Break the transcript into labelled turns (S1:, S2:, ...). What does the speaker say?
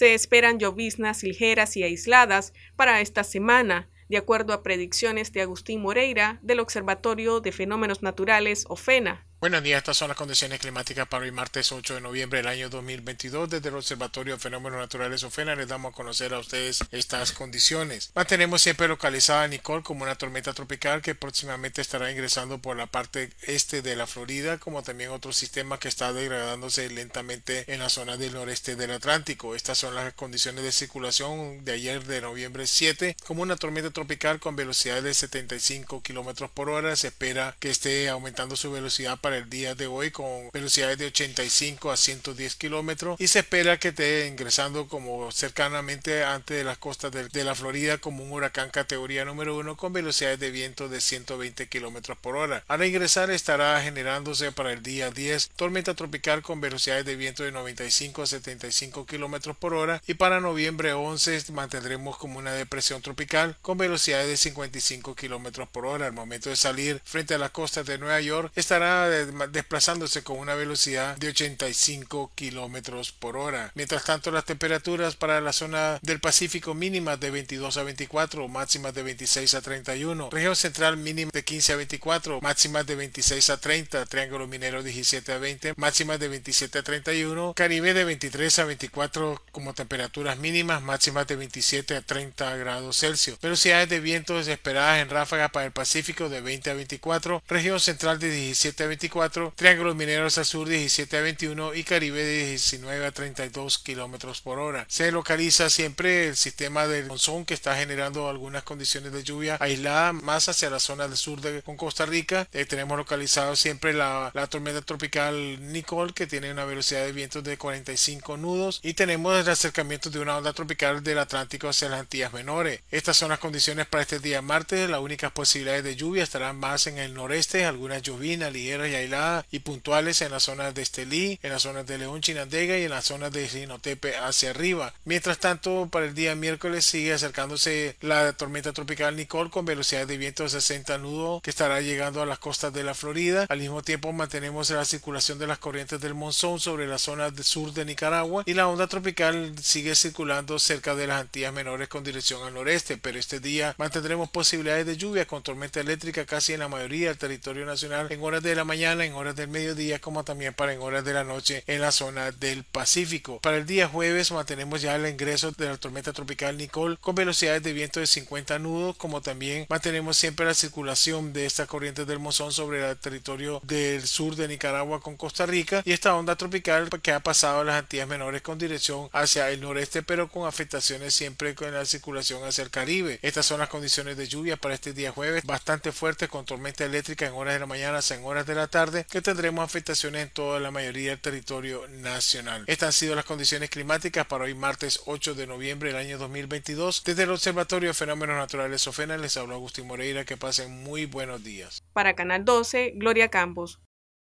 S1: Se esperan lloviznas ligeras y aisladas para esta semana, de acuerdo a predicciones de Agustín Moreira del Observatorio de Fenómenos Naturales, OFENA. Buenos días, estas son las condiciones climáticas para hoy martes 8 de noviembre del año 2022. Desde el Observatorio de Fenómenos Naturales OFENA les damos a conocer a ustedes estas condiciones. Mantenemos siempre localizada a Nicole como una tormenta tropical que próximamente estará ingresando por la parte este de la Florida, como también otro sistema que está degradándose lentamente en la zona del noreste del Atlántico. Estas son las condiciones de circulación de ayer de noviembre 7. Como una tormenta tropical con velocidad de 75 kilómetros por hora, se espera que esté aumentando su velocidad para para el día de hoy con velocidades de 85 a 110 kilómetros y se espera que esté ingresando como cercanamente antes las costas de, la Florida como un huracán categoría número 1 con velocidades de viento de 120 kilómetros por hora. Al ingresar estará generándose para el día 10 tormenta tropical con velocidades de viento de 95 a 75 kilómetros por hora y para noviembre 11 mantendremos como una depresión tropical con velocidades de 55 kilómetros por hora. Al momento de salir frente a las costas de Nueva York estará de desplazándose con una velocidad de 85 kilómetros por hora. Mientras tanto, las temperaturas para la zona del Pacífico mínimas de 22 a 24, máximas de 26 a 31. Región Central mínima de 15 a 24, máximas de 26 a 30. Triángulo Minero 17 a 20, máximas de 27 a 31. Caribe de 23 a 24 como temperaturas mínimas, máximas de 27 a 30 grados Celsius. Velocidades de viento desesperadas en ráfagas para el Pacífico de 20 a 24. Región Central de 17 a 24. Triángulos Mineros al sur 17 a 21 y Caribe 19 a 32 kilómetros por hora. Se localiza siempre el sistema del monzón que está generando algunas condiciones de lluvia aislada más hacia la zona del sur de con Costa Rica. Eh, tenemos localizado siempre la, tormenta tropical Nicole que tiene una velocidad de vientos de 45 nudos y tenemos el acercamiento de una onda tropical del Atlántico hacia las Antillas Menores. Estas son las condiciones para este día martes. Las únicas posibilidades de lluvia estarán más en el noreste, algunas lluvinas ligeras y y puntuales en las zonas de Estelí, en las zonas de León Chinandega y en las zonas de Sinotepe hacia arriba. Mientras tanto, para el día miércoles sigue acercándose la tormenta tropical Nicole con velocidad de viento de 60 nudos que estará llegando a las costas de la Florida. Al mismo tiempo mantenemos la circulación de las corrientes del monzón sobre la zona del sur de Nicaragua y la onda tropical sigue circulando cerca de las Antillas Menores con dirección al noreste, pero este día mantendremos posibilidades de lluvia con tormenta eléctrica casi en la mayoría del territorio nacional en horas de la mañana en horas del mediodía como también para en horas de la noche en la zona del Pacífico. Para el día jueves mantenemos ya el ingreso de la tormenta tropical Nicole con velocidades de viento de 50 nudos como también mantenemos siempre la circulación de estas corrientes del mozón sobre el territorio del sur de Nicaragua con Costa Rica y esta onda tropical que ha pasado a las Antillas Menores con dirección hacia el noreste pero con afectaciones siempre con la circulación hacia el Caribe. Estas son las condiciones de lluvia para este día jueves bastante fuerte con tormenta eléctrica en horas de la mañana en horas de la tarde que tendremos afectaciones en toda la mayoría del territorio nacional. Estas han sido las condiciones climáticas para hoy martes 8 de noviembre del año 2022. Desde el Observatorio de Fenómenos Naturales OFENA les habló Agustín Moreira. Que pasen muy buenos días. Para Canal 12, Gloria Campos.